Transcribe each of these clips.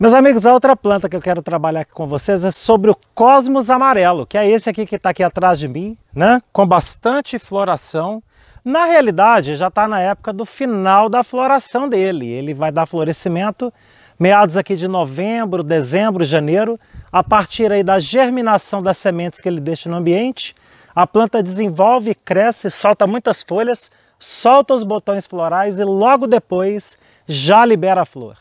Meus amigos, a outra planta que eu quero trabalhar aqui com vocês é sobre o cosmos amarelo, que é esse aqui que está aqui atrás de mim, né? Com bastante floração. Na realidade, já está na época do final da floração dele. Ele vai dar florescimento meados aqui de novembro, dezembro, janeiro, a partir aí da germinação das sementes que ele deixa no ambiente, a planta desenvolve, cresce, solta muitas folhas, solta os botões florais e logo depois já libera a flor.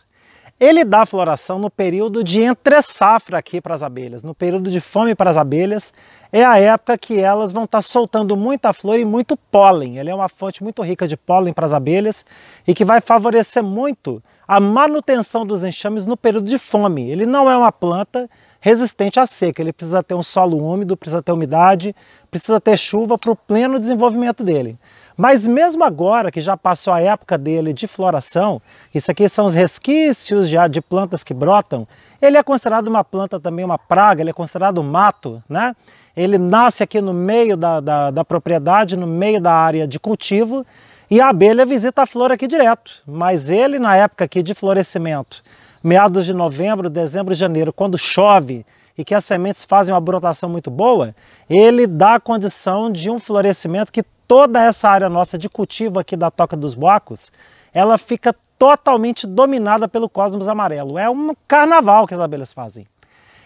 Ele dá floração no período de entre safra aqui para as abelhas, no período de fome para as abelhas, é a época que elas vão estar tá soltando muita flor e muito pólen. Ele é uma fonte muito rica de pólen para as abelhas e que vai favorecer muito a manutenção dos enxames no período de fome. Ele não é uma planta resistente à seca. Ele precisa ter um solo úmido, precisa ter umidade, precisa ter chuva para o pleno desenvolvimento dele. Mas mesmo agora que já passou a época dele de floração, isso aqui são os resquícios já de plantas que brotam, ele é considerado uma planta também, uma praga, ele é considerado mato, né? Ele nasce aqui no meio da, da, da propriedade, no meio da área de cultivo, e a abelha visita a flor aqui direto. Mas ele, na época aqui de florescimento, meados de novembro, dezembro e janeiro, quando chove e que as sementes fazem uma brotação muito boa, ele dá a condição de um florescimento que toda essa área nossa de cultivo aqui da Toca dos Bocos, ela fica totalmente dominada pelo cosmos amarelo. É um carnaval que as abelhas fazem.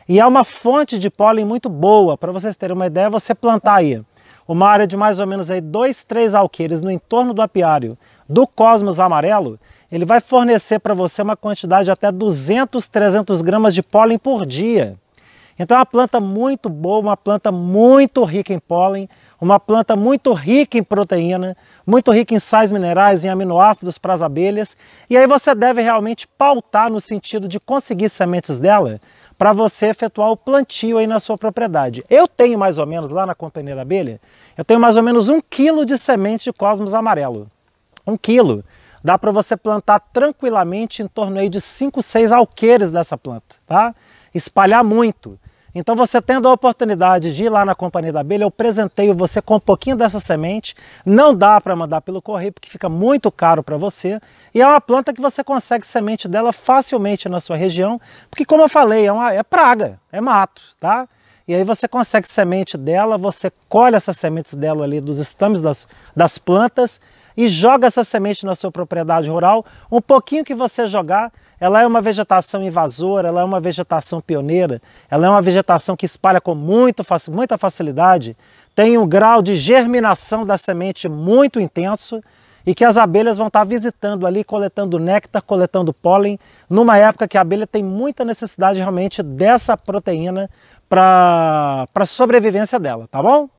E é uma fonte de pólen muito boa. Para vocês terem uma ideia, você plantar aí uma área de mais ou menos aí dois, três alqueires no entorno do apiário do cosmos amarelo, ele vai fornecer para você uma quantidade de até 200, 300 gramas de pólen por dia. Então é uma planta muito boa, uma planta muito rica em pólen, uma planta muito rica em proteína, muito rica em sais minerais, em aminoácidos para as abelhas. E aí você deve realmente pautar no sentido de conseguir sementes dela para você efetuar o plantio aí na sua propriedade. Eu tenho mais ou menos, lá na Companhia da Abelha, eu tenho mais ou menos um quilo de semente de cosmos amarelo. Um quilo. Dá para você plantar tranquilamente em torno aí de 5, 6 alqueires dessa planta, tá? Espalhar muito. Então você tendo a oportunidade de ir lá na Companhia da Abelha, eu presenteio você com um pouquinho dessa semente. Não dá para mandar pelo correio porque fica muito caro para você. E é uma planta que você consegue semente dela facilmente na sua região, porque como eu falei, é, uma, é praga, é mato, tá? E aí você consegue semente dela, você colhe essas sementes dela ali dos estames das, das plantas e joga essa semente na sua propriedade rural. Um pouquinho que você jogar, ela é uma vegetação invasora, ela é uma vegetação pioneira, ela é uma vegetação que espalha com muito, muita facilidade, tem um grau de germinação da semente muito intenso e que as abelhas vão estar visitando ali, coletando néctar, coletando pólen, numa época que a abelha tem muita necessidade realmente dessa proteína para a sobrevivência dela, tá bom?